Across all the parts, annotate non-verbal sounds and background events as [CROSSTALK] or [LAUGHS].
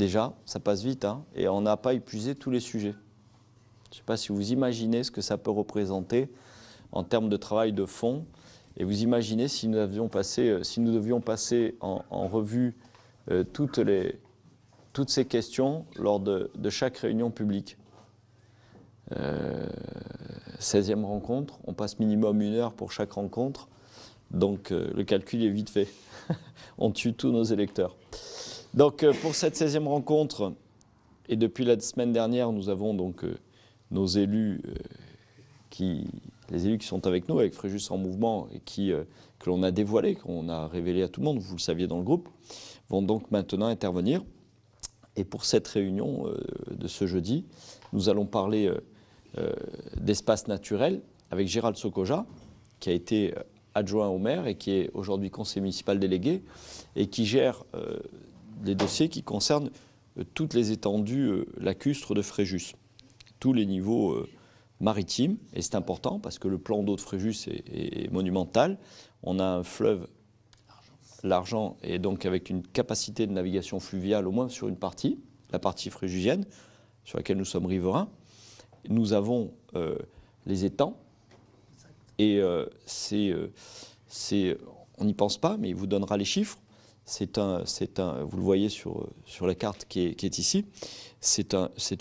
Déjà, ça passe vite, hein, et on n'a pas épuisé tous les sujets. Je ne sais pas si vous imaginez ce que ça peut représenter en termes de travail de fond, et vous imaginez si nous, avions passé, euh, si nous devions passer en, revue euh, toutes, les, toutes ces questions lors de, chaque réunion publique. 16e euh, rencontre, on passe minimum une heure pour chaque rencontre, donc le calcul est vite fait. [LAUGHS] on tue tous nos électeurs. Donc euh, pour cette 16e rencontre, et depuis la semaine dernière, nous avons donc euh, nos élus, euh, qui, les élus qui sont avec nous, avec Fréjus en mouvement, et qui, que l'on a dévoilé, qu'on a révélé à tout le monde, vous le saviez dans le groupe, vont donc maintenant intervenir. Et pour cette réunion de ce jeudi, nous allons parler d'espace naturel avec Gérald Sokoja, qui a été adjoint au maire et qui est aujourd'hui conseiller municipal délégué et qui gère des dossiers qui concernent euh, toutes les étendues euh, lacustres de Fréjus, tous les niveaux euh, maritimes. Et c'est important parce que le plan d'eau de Fréjus est, monumental. On a un fleuve, l'argent, et donc avec une capacité de navigation fluviale au moins sur une partie, la partie fréjusienne, sur laquelle nous sommes riverains. Nous avons les étangs. Et c'est, on n'y pense pas, mais il vous donnera les chiffres. C'est un, vous le voyez sur, la carte qui est, ici, c'est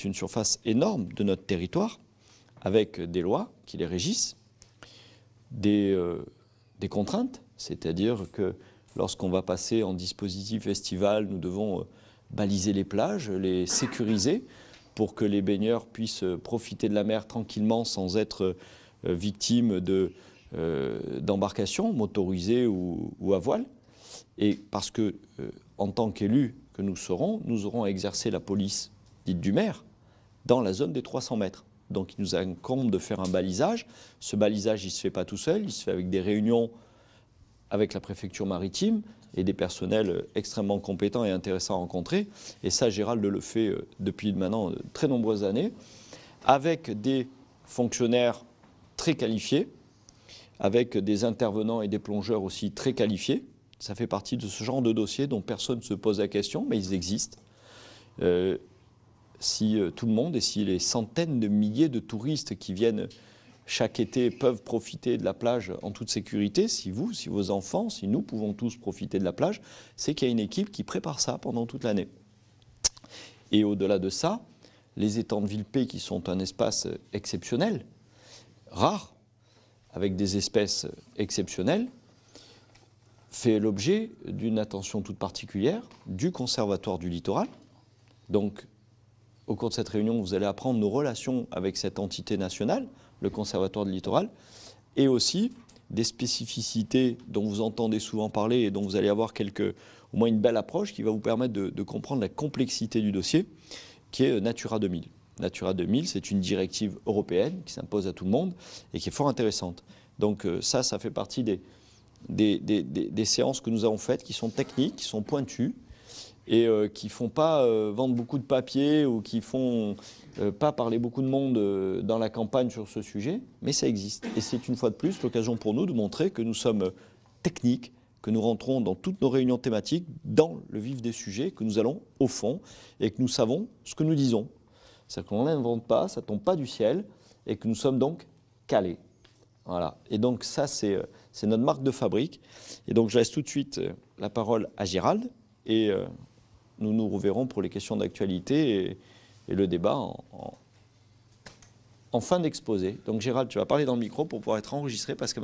une surface énorme de notre territoire, avec des lois qui les régissent, des, euh, contraintes, c'est-à-dire que lorsqu'on va passer en dispositif estival, nous devons euh, baliser les plages, les sécuriser pour que les baigneurs puissent euh, profiter de la mer tranquillement sans être victimes d'embarcations motorisées ou à voile. Et parce que, euh, en tant qu'élus que nous serons, nous aurons à exercer la police dite du maire dans la zone des 300 mètres. Donc il nous incombe de faire un balisage. Ce balisage, il ne se fait pas tout seul, il se fait avec des réunions avec la préfecture maritime et des personnels euh, extrêmement compétents et intéressants à rencontrer. Et ça, Gérald le fait euh, depuis maintenant très nombreuses années, avec des fonctionnaires très qualifiés, avec des intervenants et des plongeurs aussi très qualifiés. Ça fait partie de ce genre de dossier dont personne ne se pose la question, mais ils existent. Euh, si euh, tout le monde et si les centaines de milliers de touristes qui viennent chaque été peuvent profiter de la plage en toute sécurité, si vous, si vos enfants, si nous pouvons tous profiter de la plage, c'est qu'il y a une équipe qui prépare ça pendant toute l'année. Et au-delà de ça, les étangs de Villepé, qui sont un espace exceptionnel, rare, avec des espèces exceptionnelles, fait l'objet d'une attention toute particulière du Conservatoire du littoral. Donc, au cours de cette réunion, vous allez apprendre nos relations avec cette entité nationale, le Conservatoire du littoral, et aussi des spécificités dont vous entendez souvent parler et dont vous allez avoir au moins une belle approche qui va vous permettre de, de comprendre la complexité du dossier, qui est euh, Natura 2000. Natura 2000, c'est une directive européenne qui s'impose à tout le monde et qui est fort intéressante. Donc euh, ça, ça fait partie des, des, séances que nous avons faites qui sont techniques, qui sont pointues et euh, qui ne font pas euh, vendre beaucoup de papier ou qui ne font euh, pas parler beaucoup de monde dans la campagne sur ce sujet, mais ça existe. Et c'est une fois de plus l'occasion pour nous de montrer que nous sommes techniques, que nous rentrons dans toutes nos réunions thématiques, dans le vif des sujets, que nous allons au fond et que nous savons ce que nous disons. C'est-à-dire qu'on n'invente pas, ça ne tombe pas du ciel et que nous sommes donc calés. Voilà. Et donc ça, euh, c'est notre marque de fabrique. Et donc je laisse tout de suite euh, la parole à Gérald et euh, nous nous reverrons pour les questions d'actualité et, le débat en, en fin d'exposé. Donc Gérald, tu vas parler dans le micro pour pouvoir être enregistré parce que